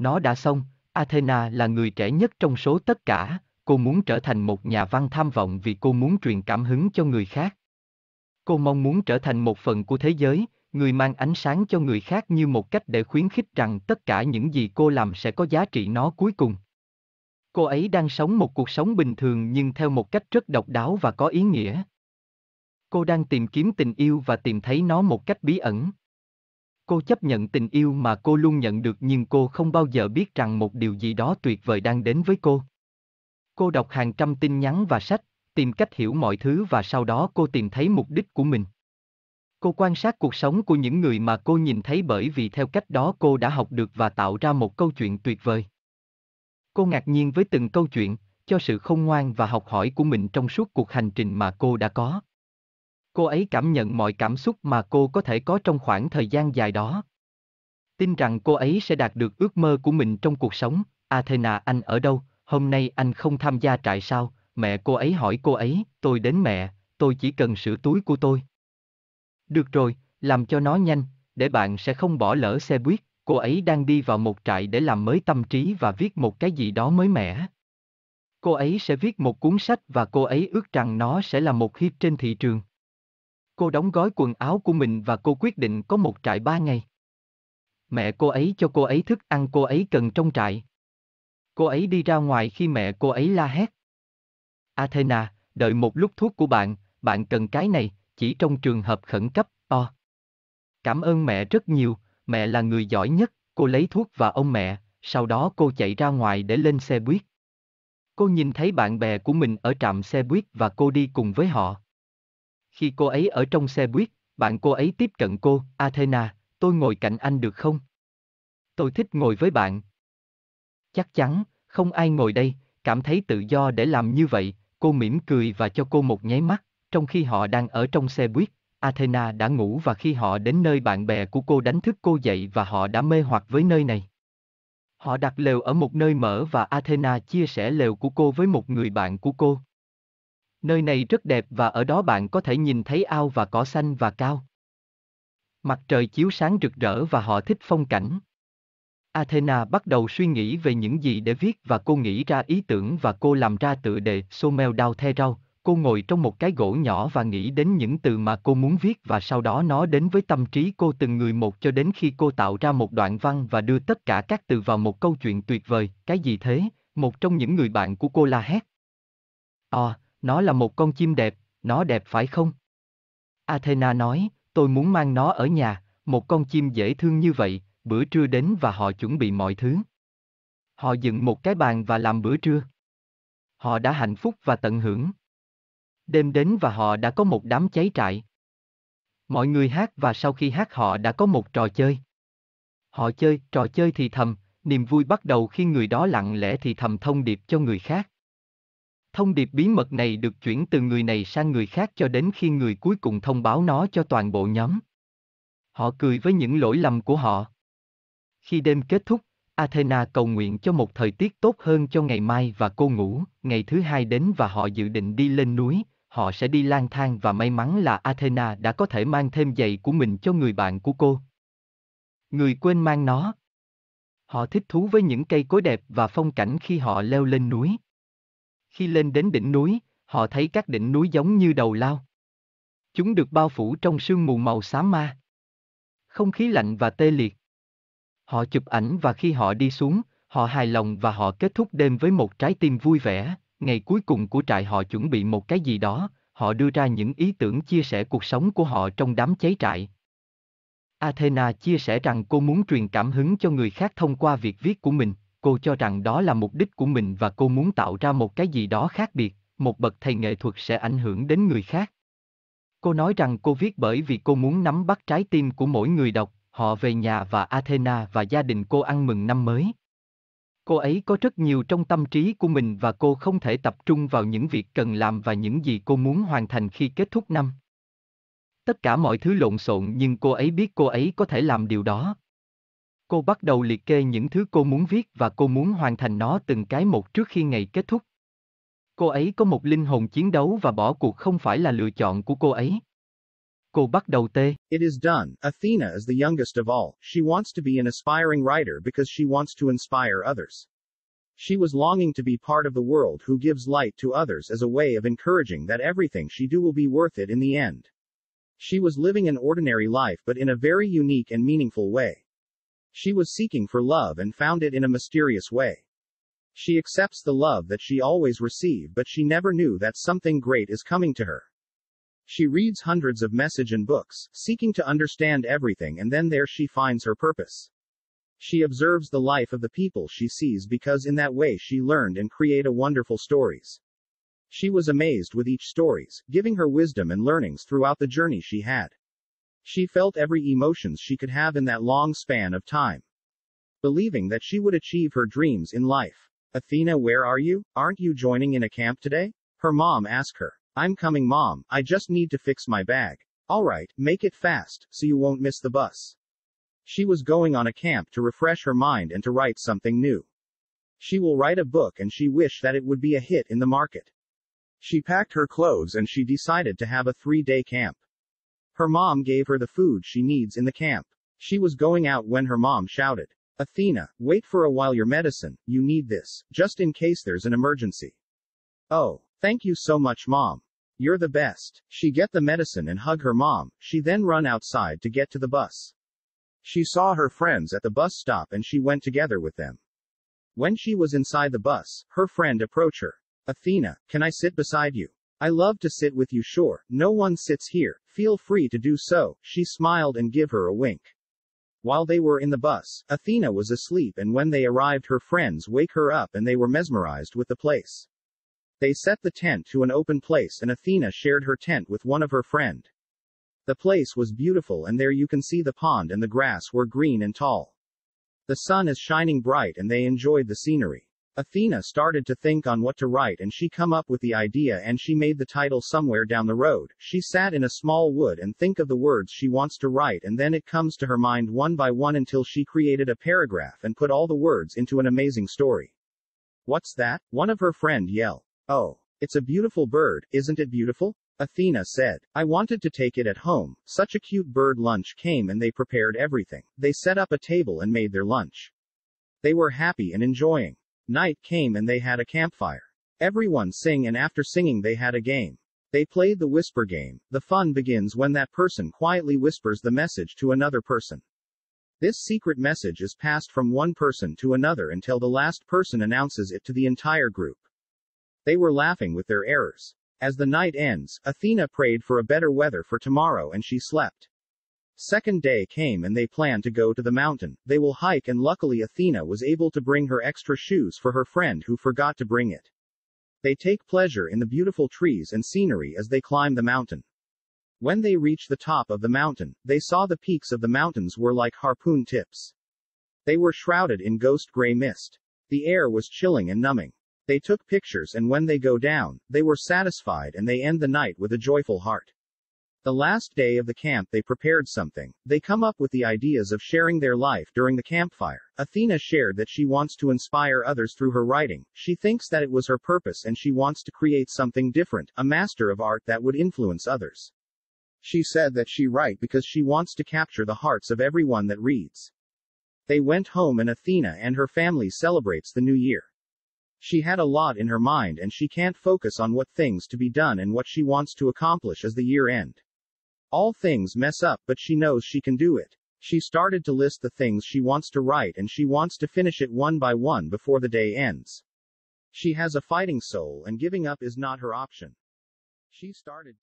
Nó đã xong, Athena là người trẻ nhất trong số tất cả, cô muốn trở thành một nhà văn tham vọng vì cô muốn truyền cảm hứng cho người khác. Cô mong muốn trở thành một phần của thế giới, người mang ánh sáng cho người khác như một cách để khuyến khích rằng tất cả những gì cô làm sẽ có giá trị nó cuối cùng. Cô ấy đang sống một cuộc sống bình thường nhưng theo một cách rất độc đáo và có ý nghĩa. Cô đang tìm kiếm tình yêu và tìm thấy nó một cách bí ẩn. Cô chấp nhận tình yêu mà cô luôn nhận được nhưng cô không bao giờ biết rằng một điều gì đó tuyệt vời đang đến với cô. Cô đọc hàng trăm tin nhắn và sách, tìm cách hiểu mọi thứ và sau đó cô tìm thấy mục đích của mình. Cô quan sát cuộc sống của những người mà cô nhìn thấy bởi vì theo cách đó cô đã học được và tạo ra một câu chuyện tuyệt vời. Cô ngạc nhiên với từng câu chuyện, cho sự khôn ngoan và học hỏi của mình trong suốt cuộc hành trình mà cô đã có. Cô ấy cảm nhận mọi cảm xúc mà cô có thể có trong khoảng thời gian dài đó. Tin rằng cô ấy sẽ đạt được ước mơ của mình trong cuộc sống. Athena anh ở đâu, hôm nay anh không tham gia trại sao, mẹ cô ấy hỏi cô ấy, tôi đến mẹ, tôi chỉ cần sửa túi của tôi. Được rồi, làm cho nó nhanh, để bạn sẽ không bỏ lỡ xe buýt, cô ấy đang đi vào một trại để làm mới tâm trí và viết một cái gì đó mới mẻ. Cô ấy sẽ viết một cuốn sách và cô ấy ước rằng nó sẽ là một hit trên thị trường. Cô đóng gói quần áo của mình và cô quyết định có một trại ba ngày. Mẹ cô ấy cho cô ấy thức ăn cô ấy cần trong trại. Cô ấy đi ra ngoài khi mẹ cô ấy la hét. Athena, đợi một lúc thuốc của bạn, bạn cần cái này, chỉ trong trường hợp khẩn cấp, Oh. Cảm ơn mẹ rất nhiều, mẹ là người giỏi nhất, cô lấy thuốc và ông mẹ, sau đó cô chạy ra ngoài để lên xe buýt. Cô nhìn thấy bạn bè của mình ở trạm xe buýt và cô đi cùng với họ. Khi cô ấy ở trong xe buýt, bạn cô ấy tiếp cận cô, Athena, tôi ngồi cạnh anh được không? Tôi thích ngồi với bạn. Chắc chắn, không ai ngồi đây, cảm thấy tự do để làm như vậy, cô mỉm cười và cho cô một nháy mắt, trong khi họ đang ở trong xe buýt, Athena đã ngủ và khi họ đến nơi bạn bè của cô đánh thức cô dậy và họ đã mê hoặc với nơi này. Họ đặt lều ở một nơi mở và Athena chia sẻ lều của cô với một người bạn của cô. Nơi này rất đẹp và ở đó bạn có thể nhìn thấy ao và cỏ xanh và cao. Mặt trời chiếu sáng rực rỡ và họ thích phong cảnh. Athena bắt đầu suy nghĩ về những gì để viết và cô nghĩ ra ý tưởng và cô làm ra tựa đề Somel Down The Rau. Cô ngồi trong một cái gỗ nhỏ và nghĩ đến những từ mà cô muốn viết và sau đó nó đến với tâm trí cô từng người một cho đến khi cô tạo ra một đoạn văn và đưa tất cả các từ vào một câu chuyện tuyệt vời. Cái gì thế? Một trong những người bạn của cô la hét. À, nó là một con chim đẹp, nó đẹp phải không? Athena nói, tôi muốn mang nó ở nhà, một con chim dễ thương như vậy, bữa trưa đến và họ chuẩn bị mọi thứ. Họ dựng một cái bàn và làm bữa trưa. Họ đã hạnh phúc và tận hưởng. Đêm đến và họ đã có một đám cháy trại. Mọi người hát và sau khi hát họ đã có một trò chơi. Họ chơi, trò chơi thì thầm, niềm vui bắt đầu khi người đó lặng lẽ thì thầm thông điệp cho người khác. Thông điệp bí mật này được chuyển từ người này sang người khác cho đến khi người cuối cùng thông báo nó cho toàn bộ nhóm. Họ cười với những lỗi lầm của họ. Khi đêm kết thúc, Athena cầu nguyện cho một thời tiết tốt hơn cho ngày mai và cô ngủ, ngày thứ hai đến và họ dự định đi lên núi, họ sẽ đi lang thang và may mắn là Athena đã có thể mang thêm giày của mình cho người bạn của cô. Người quên mang nó. Họ thích thú với những cây cối đẹp và phong cảnh khi họ leo lên núi. Khi lên đến đỉnh núi, họ thấy các đỉnh núi giống như đầu lao. Chúng được bao phủ trong sương mù màu xám ma. Không khí lạnh và tê liệt. Họ chụp ảnh và khi họ đi xuống, họ hài lòng và họ kết thúc đêm với một trái tim vui vẻ. Ngày cuối cùng của trại họ chuẩn bị một cái gì đó, họ đưa ra những ý tưởng chia sẻ cuộc sống của họ trong đám cháy trại. Athena chia sẻ rằng cô muốn truyền cảm hứng cho người khác thông qua việc viết của mình cô cho rằng đó là mục đích của mình và cô muốn tạo ra một cái gì đó khác biệt, một bậc thầy nghệ thuật sẽ ảnh hưởng đến người khác. Cô nói rằng cô viết bởi vì cô muốn nắm bắt trái tim của mỗi người đọc, họ về nhà và Athena và gia đình cô ăn mừng năm mới. Cô ấy có rất nhiều trong tâm trí của mình và cô không thể tập trung vào những việc cần làm và những gì cô muốn hoàn thành khi kết thúc năm. Tất cả mọi thứ lộn xộn nhưng cô ấy biết cô ấy có thể làm điều đó. Cô bắt đầu liệt kê những thứ cô muốn viết và cô muốn hoàn thành nó từng cái một trước khi ngày kết thúc. Cô ấy có một linh hồn chiến đấu và bỏ cuộc không phải là lựa chọn của cô ấy. Cô bắt đầu tê. It is done. Athena is the youngest of all. She wants to be an aspiring writer because she wants to inspire others. She was longing to be part of the world who gives light to others as a way of encouraging that everything she do will be worth it in the end. She was living an ordinary life but in a very unique and meaningful way. She was seeking for love and found it in a mysterious way. She accepts the love that she always received, but she never knew that something great is coming to her. She reads hundreds of message and books, seeking to understand everything, and then there she finds her purpose. She observes the life of the people she sees because in that way she learned and create a wonderful stories. She was amazed with each stories, giving her wisdom and learnings throughout the journey she had. She felt every emotions she could have in that long span of time. Believing that she would achieve her dreams in life. Athena where are you? Aren't you joining in a camp today? Her mom asked her. I'm coming mom, I just need to fix my bag. Alright, make it fast, so you won't miss the bus. She was going on a camp to refresh her mind and to write something new. She will write a book and she wished that it would be a hit in the market. She packed her clothes and she decided to have a three day camp. Her mom gave her the food she needs in the camp. She was going out when her mom shouted, Athena, wait for a while your medicine, you need this, just in case there's an emergency. Oh, thank you so much mom. You're the best. She get the medicine and hug her mom, she then run outside to get to the bus. She saw her friends at the bus stop and she went together with them. When she was inside the bus, her friend approach her. Athena, can I sit beside you? I love to sit with you sure, no one sits here, feel free to do so, she smiled and give her a wink. While they were in the bus, Athena was asleep and when they arrived her friends wake her up and they were mesmerized with the place. They set the tent to an open place and Athena shared her tent with one of her friend. The place was beautiful and there you can see the pond and the grass were green and tall. The sun is shining bright and they enjoyed the scenery. Athena started to think on what to write and she come up with the idea and she made the title somewhere down the road. She sat in a small wood and think of the words she wants to write and then it comes to her mind one by one until she created a paragraph and put all the words into an amazing story. What's that? One of her friend yell. Oh. It's a beautiful bird, isn't it beautiful? Athena said. I wanted to take it at home. Such a cute bird lunch came and they prepared everything. They set up a table and made their lunch. They were happy and enjoying. Night came and they had a campfire. Everyone sing and after singing they had a game. They played the whisper game. The fun begins when that person quietly whispers the message to another person. This secret message is passed from one person to another until the last person announces it to the entire group. They were laughing with their errors. As the night ends, Athena prayed for a better weather for tomorrow and she slept. Second day came and they planned to go to the mountain. They will hike and luckily Athena was able to bring her extra shoes for her friend who forgot to bring it. They take pleasure in the beautiful trees and scenery as they climb the mountain. When they reach the top of the mountain, they saw the peaks of the mountains were like harpoon tips. They were shrouded in ghost gray mist. The air was chilling and numbing. They took pictures and when they go down, they were satisfied and they end the night with a joyful heart. The last day of the camp they prepared something. They come up with the ideas of sharing their life during the campfire. Athena shared that she wants to inspire others through her writing. She thinks that it was her purpose and she wants to create something different, a master of art that would influence others. She said that she write because she wants to capture the hearts of everyone that reads. They went home and Athena and her family celebrates the new year. She had a lot in her mind and she can't focus on what things to be done and what she wants to accomplish as the year end. All things mess up, but she knows she can do it. She started to list the things she wants to write and she wants to finish it one by one before the day ends. She has a fighting soul and giving up is not her option. She started.